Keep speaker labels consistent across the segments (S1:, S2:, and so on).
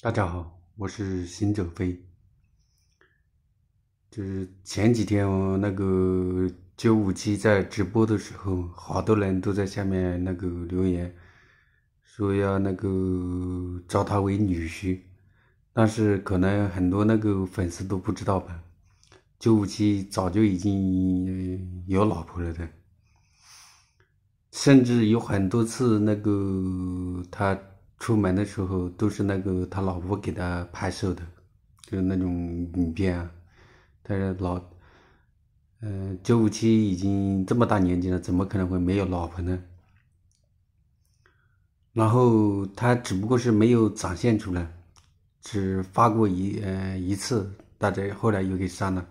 S1: 大家好，我是行者飞。就是前几天那个九五七在直播的时候，好多人都在下面那个留言，说要那个招他为女婿，但是可能很多那个粉丝都不知道吧。九五七早就已经有老婆了的，甚至有很多次那个他。出门的时候都是那个他老婆给他拍摄的，就是那种影片啊。但是老，嗯，九五七已经这么大年纪了，怎么可能会没有老婆呢？然后他只不过是没有展现出来，只发过一呃一次，大家后来又给删了。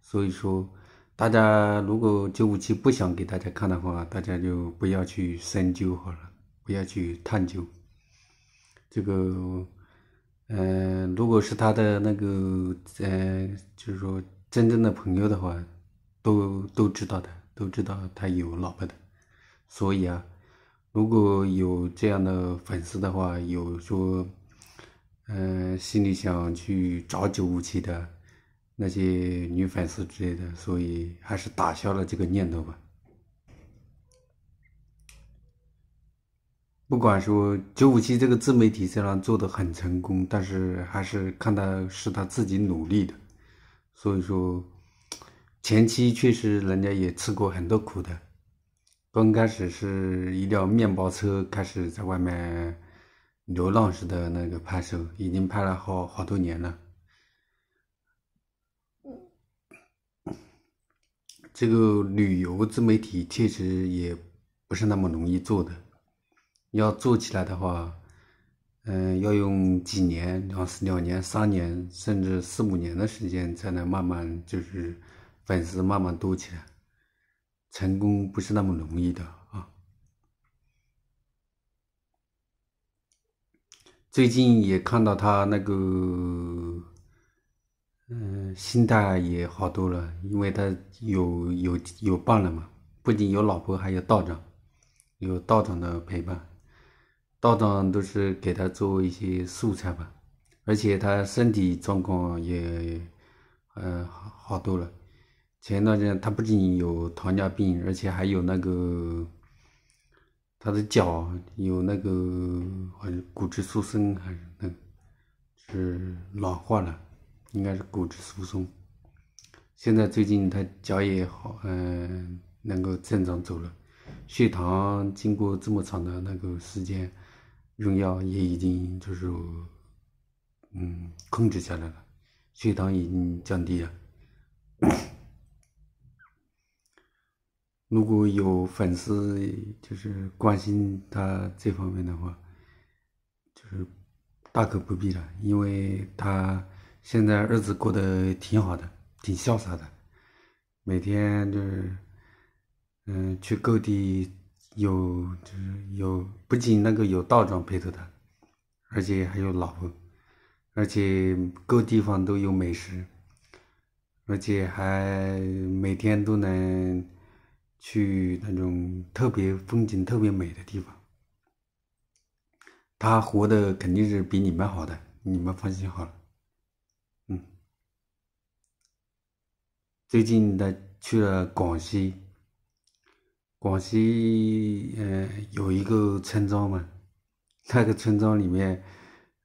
S1: 所以说，大家如果九五七不想给大家看的话，大家就不要去深究好了，不要去探究。这个，嗯，如果是他的那个，嗯，就是说真正的朋友的话，都都知道的，都知道他有老婆的。所以啊，如果有这样的粉丝的话，有说，嗯，心里想去找九五七的那些女粉丝之类的，所以还是打消了这个念头吧。不管说九五七这个自媒体虽然做得很成功，但是还是看到是他自己努力的。所以说，前期确实人家也吃过很多苦的。刚开始是一辆面包车，开始在外面流浪式的那个拍摄，已经拍了好好多年了。这个旅游自媒体确实也不是那么容易做的。要做起来的话，嗯，要用几年、两两年、三年，甚至四五年的时间，才能慢慢就是粉丝慢慢多起来，成功不是那么容易的啊。最近也看到他那个，嗯，心态也好多了，因为他有有有伴了嘛，不仅有老婆，还有道长，有道长的陪伴。道长都是给他做一些素菜吧，而且他身体状况也，嗯，好多了。前段时间他不仅有糖尿病，而且还有那个，他的脚有那个，好像骨质疏松还是那，个，是老化了，应该是骨质疏松。现在最近他脚也好，嗯，能够正常走了。血糖经过这么长的那个时间。用药也已经就是，嗯，控制下来了，血糖已经降低了。如果有粉丝就是关心他这方面的话，就是大可不必了，因为他现在日子过得挺好的，挺潇洒的，每天就是，嗯，去各地。有就是有，不仅那个有道长陪着他，而且还有老婆，而且各地方都有美食，而且还每天都能去那种特别风景特别美的地方。他活的肯定是比你们好的，你们放心好了。嗯，最近的去了广西。广西，嗯，有一个村庄嘛，那个村庄里面，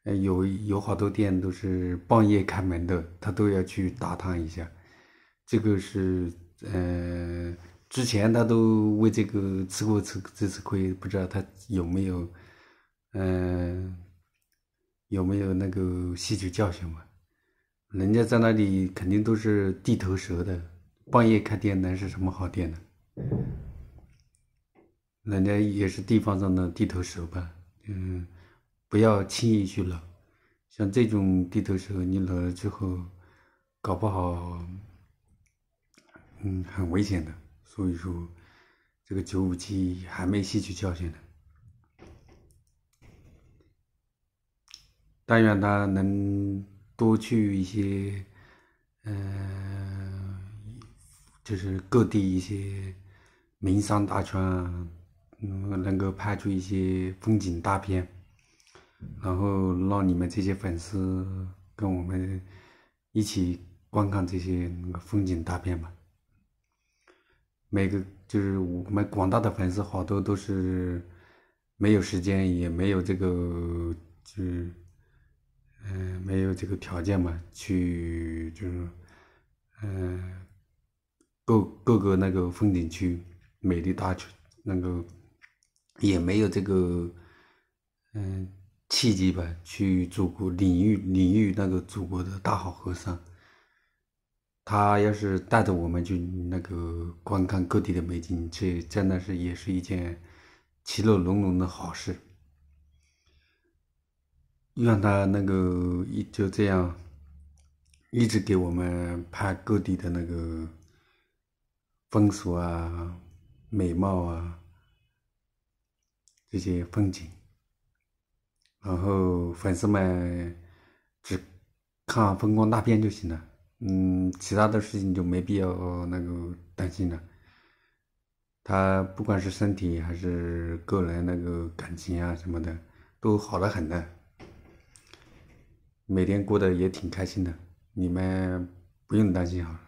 S1: 呃，有有好多店都是半夜开门的，他都要去打探一下。这个是，嗯，之前他都为这个吃过吃这次亏，不知道他有没有，嗯，有没有那个吸取教训嘛？人家在那里肯定都是地头蛇的，半夜开店的，是什么好店呢？人家也是地方上的地头蛇吧，嗯，不要轻易去惹，像这种地头蛇，你惹了之后，搞不好，嗯，很危险的。所以说，这个九五七还没吸取教训呢，但愿他能多去一些，嗯，就是各地一些名山大川。嗯，能够拍出一些风景大片，然后让你们这些粉丝跟我们一起观看这些那个风景大片吧。每个就是我们广大的粉丝好多都是没有时间，也没有这个就是嗯没有这个条件嘛，去就是嗯各各个那个风景区美丽大区那个。也没有这个，嗯，契机吧，去祖国领域领域那个祖国的大好河山。他要是带着我们去那个观看各地的美景，这真的是也是一件其乐融融的好事。让他那个一就这样，一直给我们拍各地的那个风俗啊、美貌啊。这些风景，然后粉丝们只看风光大片就行了，嗯，其他的事情就没必要那个担心了。他不管是身体还是个人那个感情啊什么的，都好得很的，每天过得也挺开心的，你们不用担心好了。